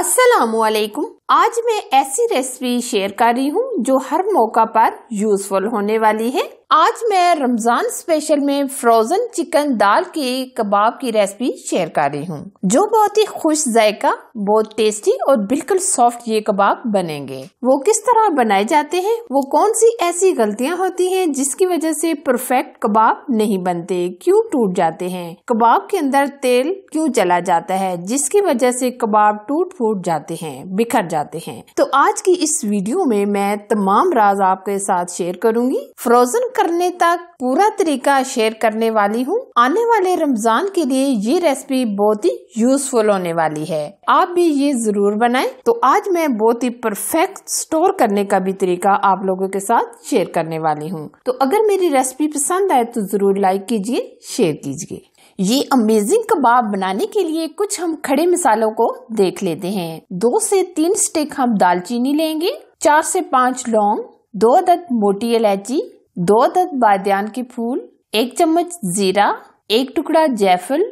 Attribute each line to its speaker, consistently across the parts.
Speaker 1: अस्सलाम आज मैं ऐसी रेसिपी शेयर कर रही हूँ जो हर मौका पर यूजफुल होने वाली है आज मैं रमजान स्पेशल में फ्रोजन चिकन दाल के कबाब की रेसिपी शेयर कर रही हूँ जो बहुत ही खुश जायका बहुत टेस्टी और बिल्कुल सॉफ्ट ये कबाब बनेंगे वो किस तरह बनाए जाते हैं वो कौन सी ऐसी गलतियाँ होती हैं जिसकी वजह से परफेक्ट कबाब नहीं बनते क्यों टूट जाते हैं कबाब के अंदर तेल क्यों चला जाता है जिसकी वजह से कबाब टूट फूट जाते हैं बिखर जाते हैं तो आज की इस वीडियो में मैं तमाम राज आपके साथ शेयर करूंगी फ्रोजन करने तक पूरा तरीका शेयर करने वाली हूँ आने वाले रमजान के लिए ये रेसिपी बहुत ही यूजफुल होने वाली है आप भी ये जरूर बनाएं तो आज मैं बहुत ही परफेक्ट स्टोर करने का भी तरीका आप लोगों के साथ शेयर करने वाली हूँ तो अगर मेरी रेसिपी पसंद आए तो जरूर लाइक कीजिए शेयर कीजिए ये अमेजिंग कबाब बनाने के लिए कुछ हम खड़े मिसालों को देख लेते हैं दो से तीन स्टिक हम दालचीनी लेंगे चार से पाँच लौंग दो अदद मोटी इलायची दो अदद बादन के फूल एक चम्मच जीरा एक टुकड़ा जैफल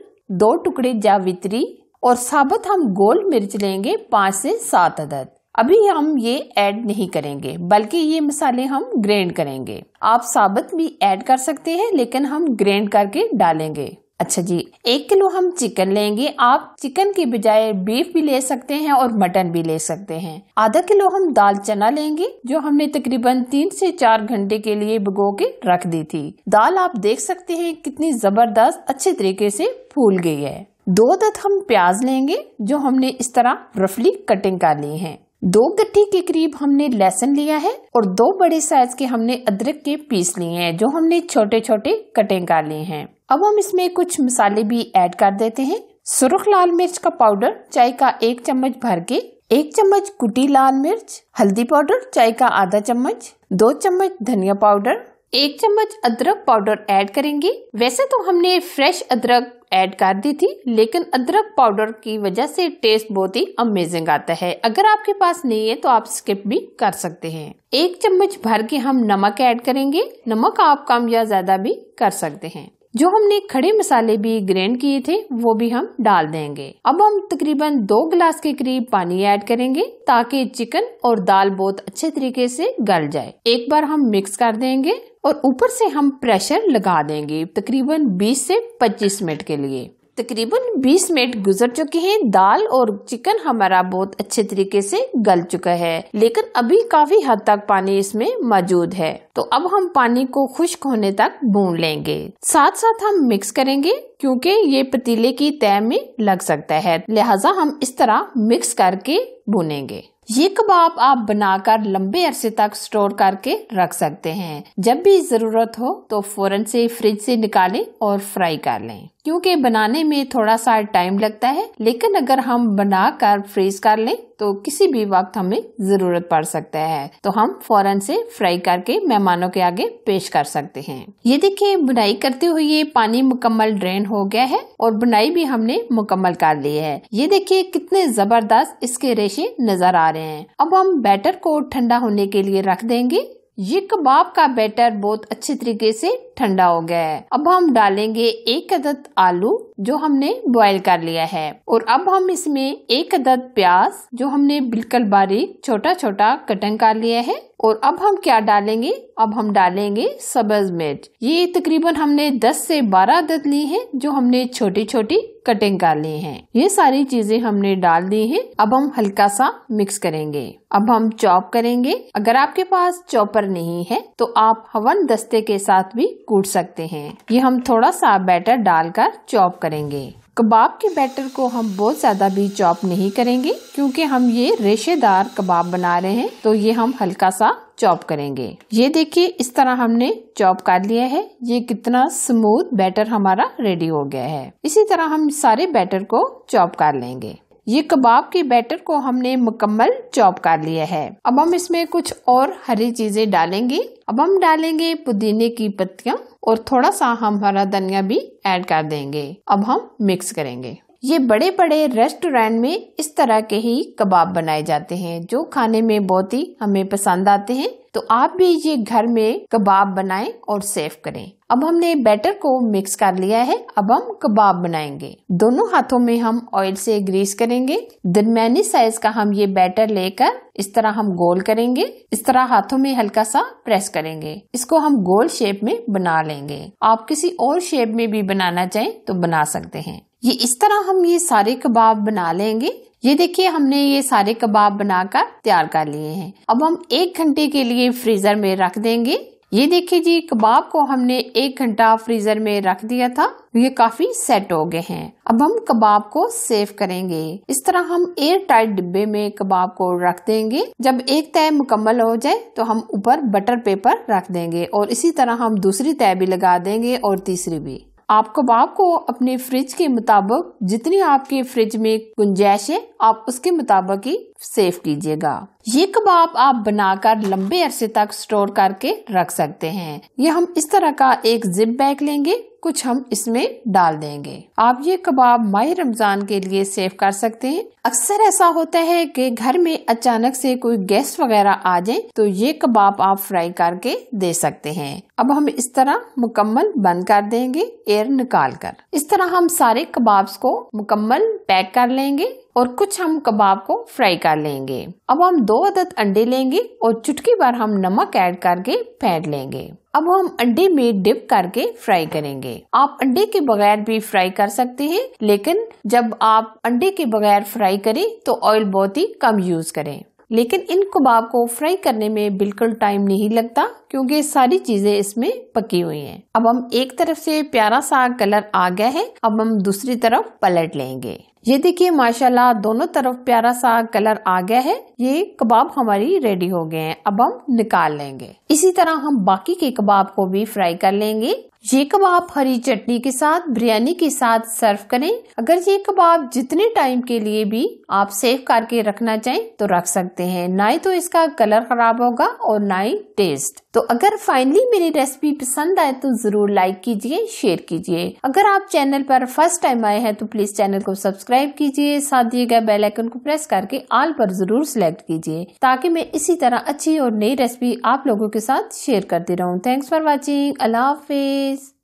Speaker 1: दो टुकड़े जावित्री और साबुत हम गोल मिर्च लेंगे पाँच से सात अदद अभी हम ये ऐड नहीं करेंगे बल्कि ये मसाले हम ग्रेंड करेंगे आप साबुत भी ऐड कर सकते हैं लेकिन हम ग्रेंड करके डालेंगे अच्छा जी एक किलो हम चिकन लेंगे आप चिकन के बजाय बीफ भी ले सकते हैं और मटन भी ले सकते हैं आधा किलो हम दाल चना लेंगे जो हमने तकरीबन तीन से चार घंटे के लिए भिगो के रख दी थी दाल आप देख सकते हैं कितनी जबरदस्त अच्छे तरीके से फूल गई है दो दत हम प्याज लेंगे जो हमने इस तरह रफली कटिंग कर ली है दो गट्ठी के करीब हमने लहसुन लिया है और दो बड़े साइज के हमने अदरक के पीस लिए हैं जो हमने छोटे छोटे कटिंग कर लिए हैं अब हम इसमें कुछ मसाले भी ऐड कर देते हैं सुरख लाल मिर्च का पाउडर चाय का एक चम्मच भर के एक चम्मच कुटी लाल मिर्च हल्दी पाउडर चाय का आधा चम्मच दो चम्मच धनिया पाउडर एक चम्मच अदरक पाउडर ऐड करेंगे वैसे तो हमने फ्रेश अदरक ऐड कर दी थी लेकिन अदरक पाउडर की वजह से टेस्ट बहुत ही अमेजिंग आता है अगर आपके पास नहीं है तो आप स्किप भी कर सकते हैं एक चम्मच भर के हम नमक ऐड करेंगे नमक आप कम या ज्यादा भी कर सकते हैं जो हमने खड़े मसाले भी ग्रैंड किए थे वो भी हम डाल देंगे अब हम तकरीबन दो गिलास के करीब पानी ऐड करेंगे ताकि चिकन और दाल बहुत अच्छे तरीके से गल जाए एक बार हम मिक्स कर देंगे और ऊपर से हम प्रेशर लगा देंगे तकरीबन 20 से 25 मिनट के लिए तकरीबन 20 मिनट गुजर चुके हैं दाल और चिकन हमारा बहुत अच्छे तरीके से गल चुका है लेकिन अभी काफी हद तक पानी इसमें मौजूद है तो अब हम पानी को खुश्क होने तक भून लेंगे साथ साथ हम मिक्स करेंगे क्योंकि ये पतीले की तय में लग सकता है लिहाजा हम इस तरह मिक्स करके भुनेंगे ये कबाब आप बनाकर लंबे अरसे तक स्टोर करके रख सकते हैं जब भी जरूरत हो तो फौरन से फ्रिज से निकालें और फ्राई कर लें क्योंकि बनाने में थोड़ा सा टाइम लगता है लेकिन अगर हम बनाकर फ्रीज कर लें तो किसी भी वक्त हमें जरूरत पड़ सकता है तो हम फौरन से फ्राई करके मेहमानों के आगे पेश कर सकते हैं ये देखिए बुनाई करते हुए पानी मुकम्मल ड्रेन हो गया है और बुनाई भी हमने मुकम्मल कर ली है ये देखिए कितने जबरदस्त इसके रेशे नजर आ रहे हैं अब हम बैटर को ठंडा होने के लिए रख देंगे ये कबाब का बैटर बहुत अच्छे तरीके से ठंडा हो गया है अब हम डालेंगे एक अदद आलू जो हमने बॉईल कर लिया है और अब हम इसमें एक अदद प्याज जो हमने बिल्कुल बारीक छोटा छोटा कटिंग कर लिया है और अब हम क्या डालेंगे अब हम डालेंगे सब्ज मिर्च ये तकरीबन हमने 10 से 12 अदद ली है जो हमने छोटी छोटी कटिंग कर ली है ये सारी चीजें हमने डाल दी है अब हम हल्का सा मिक्स करेंगे अब हम चॉप करेंगे अगर आपके पास चॉपर नहीं है तो आप हवन दस्ते के साथ भी कूट सकते हैं ये हम थोड़ा सा बैटर डालकर चॉप करेंगे कबाब के बैटर को हम बहुत ज़्यादा भी चॉप नहीं करेंगे क्योंकि हम ये रेशेदार कबाब बना रहे हैं तो ये हम हल्का सा चॉप करेंगे ये देखिए इस तरह हमने चॉप कर लिया है ये कितना स्मूथ बैटर हमारा रेडी हो गया है इसी तरह हम सारे बैटर को चॉप कर लेंगे ये कबाब के बैटर को हमने मुकम्मल चॉप कर लिया है अब हम इसमें कुछ और हरी चीजें डालेंगे अब हम डालेंगे पुदीने की पत्तियां और थोड़ा सा हम हरा धनिया भी ऐड कर देंगे अब हम मिक्स करेंगे ये बड़े बड़े रेस्टोरेंट में इस तरह के ही कबाब बनाए जाते हैं जो खाने में बहुत ही हमें पसंद आते हैं तो आप भी ये घर में कबाब बनाएं और सेव करें अब हमने बैटर को मिक्स कर लिया है अब हम कबाब बनाएंगे दोनों हाथों में हम ऑयल से ग्रीस करेंगे दरमियानी साइज का हम ये बैटर लेकर इस तरह हम गोल करेंगे इस तरह हाथों में हल्का सा प्रेस करेंगे इसको हम गोल शेप में बना लेंगे आप किसी और शेप में भी बनाना चाहें तो बना सकते हैं ये इस तरह हम ये सारे कबाब बना लेंगे ये देखिए हमने ये सारे कबाब बनाकर तैयार कर लिए हैं अब हम एक घंटे के लिए फ्रीजर में रख देंगे ये देखिए जी कबाब को हमने एक घंटा फ्रीजर में रख दिया था ये काफी सेट हो गए हैं अब हम कबाब को सेव करेंगे इस तरह हम एयर टाइट डिब्बे में कबाब को रख देंगे जब एक तय मुकम्मल हो जाए तो हम ऊपर बटर पेपर रख देंगे और इसी तरह हम दूसरी तय भी लगा देंगे और तीसरी भी आप कबाब को अपने फ्रिज के मुताबिक जितनी आपके फ्रिज में गुंजाइश है आप उसके मुताबिक ही सेव कीजिएगा ये कबाब आप बनाकर लंबे अरसे तक स्टोर करके रख सकते हैं ये हम इस तरह का एक जिप बैग लेंगे कुछ हम इसमें डाल देंगे आप ये कबाब माह रमजान के लिए सेव कर सकते हैं अक्सर ऐसा होता है कि घर में अचानक से कोई गेस्ट वगैरह आ जाए तो ये कबाब आप फ्राई करके दे सकते हैं अब हम इस तरह मुकम्मल बंद कर देंगे एयर निकाल कर इस तरह हम सारे कबाब्स को मुकम्मल पैक कर लेंगे और कुछ हम कबाब को फ्राई कर लेंगे अब हम दो अदद अंडे लेंगे और चुटकी भर हम नमक ऐड करके फेंट लेंगे अब हम अंडे में डिप करके फ्राई करेंगे आप अंडे के बगैर भी फ्राई कर सकते हैं लेकिन जब आप अंडे के बगैर फ्राई करें तो ऑयल बहुत ही कम यूज करें लेकिन इन कबाब को फ्राई करने में बिल्कुल टाइम नहीं लगता क्योंकि सारी चीजें इसमें पकी हुई हैं। अब हम एक तरफ से प्यारा सा कलर आ गया है अब हम दूसरी तरफ पलट लेंगे ये देखिए माशाल्लाह दोनों तरफ प्यारा सा कलर आ गया है ये कबाब हमारी रेडी हो गए हैं अब हम निकाल लेंगे इसी तरह हम बाकी के कबाब को भी फ्राई कर लेंगे ये कबाब हरी चटनी के साथ बिरयानी के साथ सर्व करें अगर ये कबाब जितने टाइम के लिए भी आप सेव करके रखना चाहें तो रख सकते हैं ना ही तो इसका कलर खराब होगा और ना ही टेस्ट तो अगर फाइनली मेरी रेसिपी पसंद आए तो जरूर लाइक कीजिए शेयर कीजिए अगर आप चैनल पर फर्स्ट टाइम आए हैं तो प्लीज चैनल को सब्सक्राइब कीजिए साथ दिए गए बेल आइकन को प्रेस करके ऑल पर जरूर सिलेक्ट कीजिए ताकि मैं इसी तरह अच्छी और नई रेसिपी आप लोगों के साथ शेयर करती रहूँ थैंक्स फॉर वॉचिंग अल्लाह हाफिज़